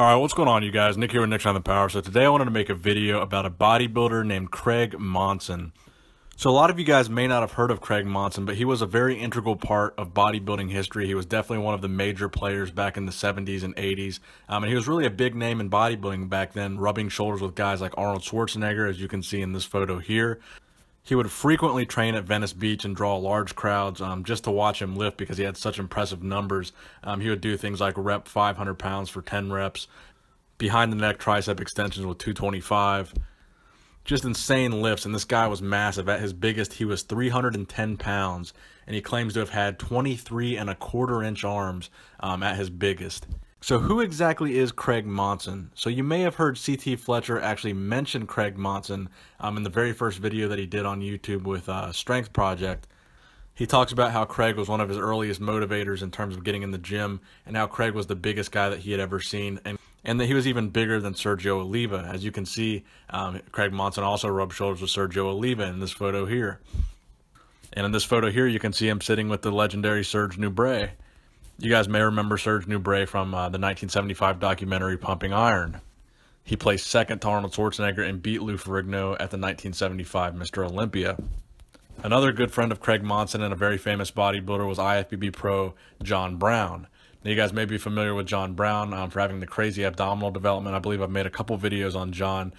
All right, what's going on, you guys? Nick here with Nick's on the Power. So today I wanted to make a video about a bodybuilder named Craig Monson. So a lot of you guys may not have heard of Craig Monson, but he was a very integral part of bodybuilding history. He was definitely one of the major players back in the 70s and 80s. Um, and he was really a big name in bodybuilding back then, rubbing shoulders with guys like Arnold Schwarzenegger, as you can see in this photo here. He would frequently train at Venice Beach and draw large crowds um, just to watch him lift because he had such impressive numbers. Um, he would do things like rep 500 pounds for 10 reps, behind the neck tricep extensions with 225. Just insane lifts, and this guy was massive. At his biggest, he was 310 pounds, and he claims to have had 23 and a quarter inch arms um, at his biggest. So who exactly is Craig Monson? So you may have heard CT Fletcher actually mention Craig Monson um, in the very first video that he did on YouTube with uh, Strength Project. He talks about how Craig was one of his earliest motivators in terms of getting in the gym and how Craig was the biggest guy that he had ever seen and, and that he was even bigger than Sergio Oliva. As you can see, um, Craig Monson also rubbed shoulders with Sergio Oliva in this photo here. And in this photo here, you can see him sitting with the legendary Serge Noubre. You guys may remember Serge Newbray from uh, the 1975 documentary Pumping Iron. He placed second to Arnold Schwarzenegger and beat Lou Ferrigno at the 1975 Mr. Olympia. Another good friend of Craig Monson and a very famous bodybuilder was IFBB pro John Brown. Now, you guys may be familiar with John Brown um, for having the crazy abdominal development. I believe I've made a couple videos on John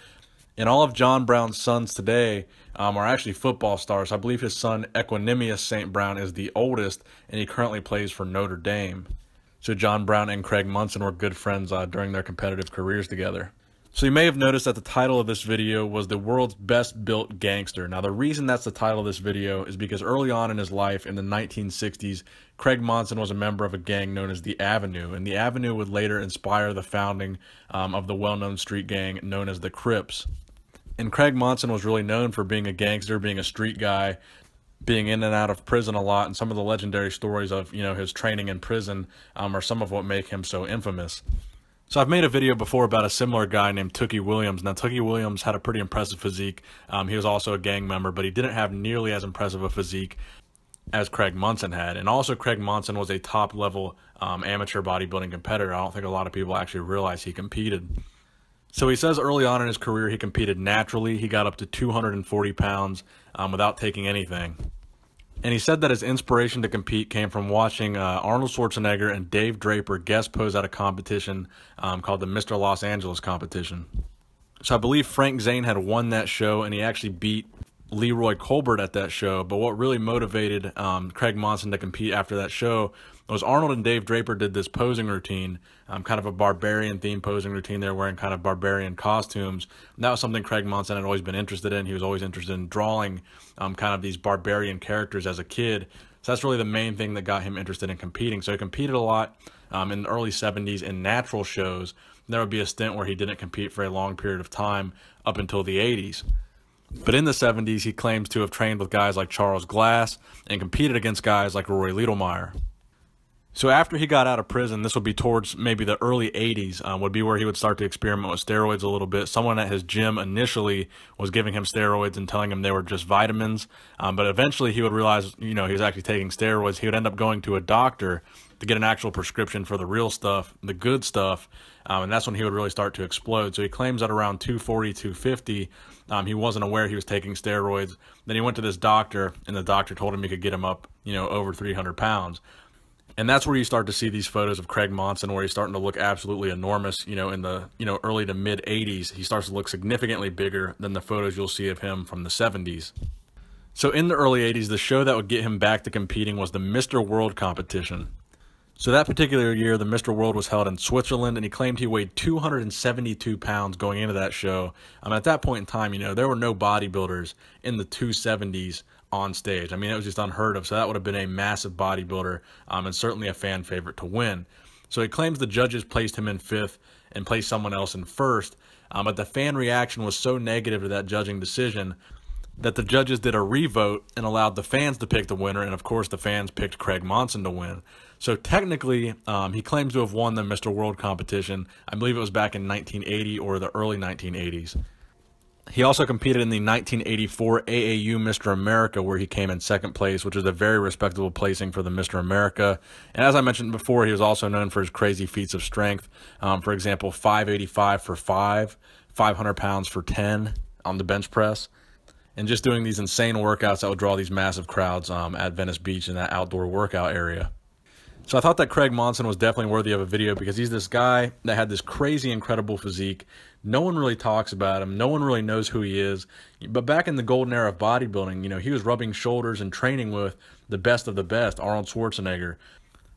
and all of John Brown's sons today um, are actually football stars. I believe his son Equinemius St. Brown is the oldest, and he currently plays for Notre Dame. So John Brown and Craig Munson were good friends uh, during their competitive careers together. So you may have noticed that the title of this video was the world's best built gangster. Now the reason that's the title of this video is because early on in his life in the 1960s, Craig Monson was a member of a gang known as The Avenue, and The Avenue would later inspire the founding um, of the well-known street gang known as the Crips and Craig Monson was really known for being a gangster, being a street guy, being in and out of prison a lot, and some of the legendary stories of you know his training in prison um, are some of what make him so infamous. So I've made a video before about a similar guy named Tookie Williams. Now Tookie Williams had a pretty impressive physique. Um, he was also a gang member, but he didn't have nearly as impressive a physique as Craig Monson had. And also Craig Monson was a top level um, amateur bodybuilding competitor. I don't think a lot of people actually realize he competed. So he says early on in his career he competed naturally. He got up to 240 pounds um, without taking anything. And he said that his inspiration to compete came from watching uh, Arnold Schwarzenegger and Dave Draper guest pose at a competition um, called the Mr. Los Angeles competition. So I believe Frank Zane had won that show, and he actually beat Leroy Colbert at that show, but what really motivated um, Craig Monson to compete after that show was Arnold and Dave Draper did this posing routine, um, kind of a barbarian theme posing routine. They're wearing kind of barbarian costumes. And that was something Craig Monson had always been interested in. He was always interested in drawing um, kind of these barbarian characters as a kid. So that's really the main thing that got him interested in competing. So he competed a lot um, in the early 70s in natural shows. There would be a stint where he didn't compete for a long period of time up until the 80s. But in the 70s, he claims to have trained with guys like Charles Glass and competed against guys like Roy Littlemeyer. So after he got out of prison, this would be towards maybe the early 80s, um, uh, would be where he would start to experiment with steroids a little bit. Someone at his gym initially was giving him steroids and telling him they were just vitamins. Um, but eventually he would realize, you know, he was actually taking steroids. He would end up going to a doctor to get an actual prescription for the real stuff, the good stuff. Um, and that's when he would really start to explode. So he claims that around 240, 250, um, he wasn't aware he was taking steroids. Then he went to this doctor, and the doctor told him he could get him up, you know, over 300 pounds. And that's where you start to see these photos of Craig Monson, where he's starting to look absolutely enormous. You know, in the you know early to mid 80s, he starts to look significantly bigger than the photos you'll see of him from the 70s. So in the early 80s, the show that would get him back to competing was the Mr. World competition. So that particular year, the Mr. World was held in Switzerland, and he claimed he weighed 272 pounds going into that show. I mean, at that point in time, you know, there were no bodybuilders in the 270s on stage. I mean, it was just unheard of. So that would have been a massive bodybuilder um, and certainly a fan favorite to win. So he claims the judges placed him in fifth and placed someone else in first. Um, but the fan reaction was so negative to that judging decision that the judges did a revote and allowed the fans to pick the winner, and of course the fans picked Craig Monson to win. So technically, um, he claims to have won the Mr. World competition. I believe it was back in 1980 or the early 1980s. He also competed in the 1984 AAU Mr. America, where he came in second place, which is a very respectable placing for the Mr. America. And as I mentioned before, he was also known for his crazy feats of strength. Um, for example, 585 for 5, 500 pounds for 10 on the bench press and just doing these insane workouts that would draw these massive crowds um, at Venice Beach in that outdoor workout area. So I thought that Craig Monson was definitely worthy of a video because he's this guy that had this crazy, incredible physique. No one really talks about him. No one really knows who he is. But back in the golden era of bodybuilding, you know, he was rubbing shoulders and training with the best of the best Arnold Schwarzenegger,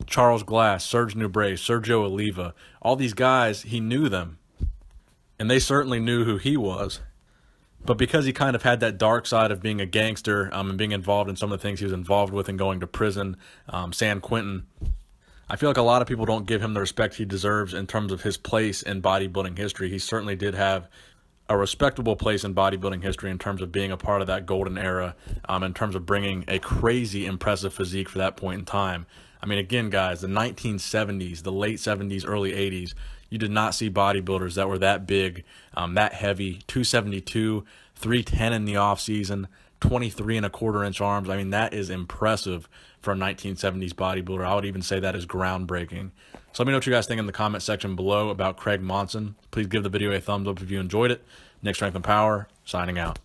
Charles Glass, Serge Noubre, Sergio Oliva. All these guys, he knew them. And they certainly knew who he was but because he kind of had that dark side of being a gangster um, and being involved in some of the things he was involved with and going to prison, um, San Quentin, I feel like a lot of people don't give him the respect he deserves in terms of his place in bodybuilding history. He certainly did have a respectable place in bodybuilding history in terms of being a part of that golden era, um, in terms of bringing a crazy impressive physique for that point in time. I mean, again, guys, the 1970s, the late 70s, early 80s, you did not see bodybuilders that were that big, um, that heavy, 272, 310 in the offseason, 23 and a quarter inch arms. I mean, that is impressive for a 1970s bodybuilder. I would even say that is groundbreaking. So let me know what you guys think in the comment section below about Craig Monson. Please give the video a thumbs up if you enjoyed it. Nick Strength and Power, signing out.